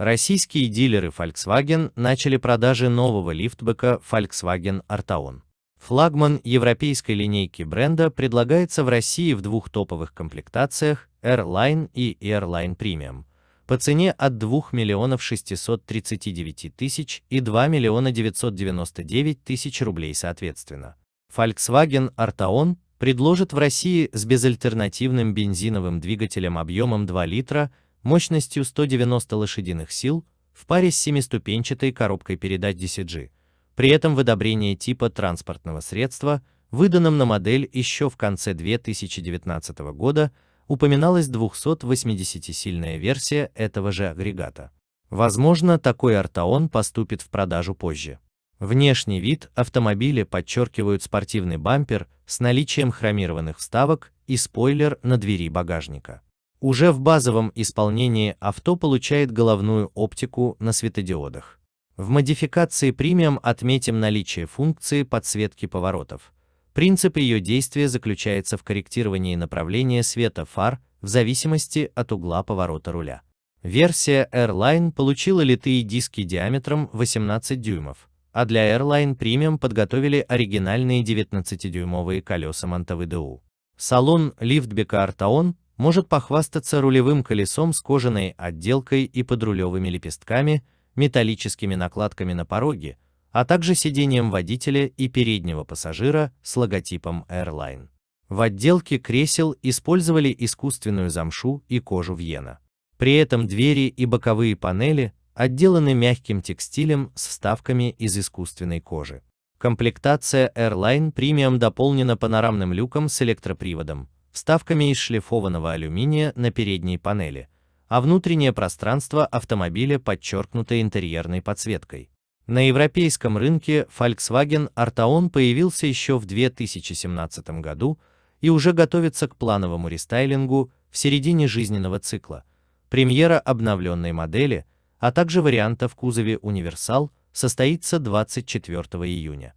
Российские дилеры Volkswagen начали продажи нового лифтбека Volkswagen Artaon. Флагман европейской линейки бренда предлагается в России в двух топовых комплектациях Airline и Airline Premium по цене от 2 миллионов 639 тысяч и 2 миллиона 999 тысяч рублей соответственно. Volkswagen Artaon предложит в России с безальтернативным бензиновым двигателем объемом 2 литра мощностью 190 лошадиных сил в паре с семиступенчатой коробкой передач DCG, при этом в одобрении типа транспортного средства, выданном на модель еще в конце 2019 года, упоминалась 280-сильная версия этого же агрегата. Возможно, такой артаон поступит в продажу позже. Внешний вид автомобиля подчеркивают спортивный бампер с наличием хромированных вставок и спойлер на двери багажника. Уже в базовом исполнении авто получает головную оптику на светодиодах. В модификации премиум отметим наличие функции подсветки поворотов. Принцип ее действия заключается в корректировании направления света фар в зависимости от угла поворота руля. Версия Airline получила литые диски диаметром 18 дюймов, а для Airline Premium подготовили оригинальные 19-дюймовые колеса Монтовы ДУ. Салон Liftback Artaon может похвастаться рулевым колесом с кожаной отделкой и подрулевыми лепестками, металлическими накладками на пороге, а также сиденьем водителя и переднего пассажира с логотипом Airline. В отделке кресел использовали искусственную замшу и кожу вьена. При этом двери и боковые панели отделаны мягким текстилем с вставками из искусственной кожи. Комплектация Airline Premium дополнена панорамным люком с электроприводом, вставками из шлифованного алюминия на передней панели, а внутреннее пространство автомобиля подчеркнуто интерьерной подсветкой. На европейском рынке Volkswagen Artaon появился еще в 2017 году и уже готовится к плановому рестайлингу в середине жизненного цикла, премьера обновленной модели, а также варианта в кузове «Универсал» состоится 24 июня.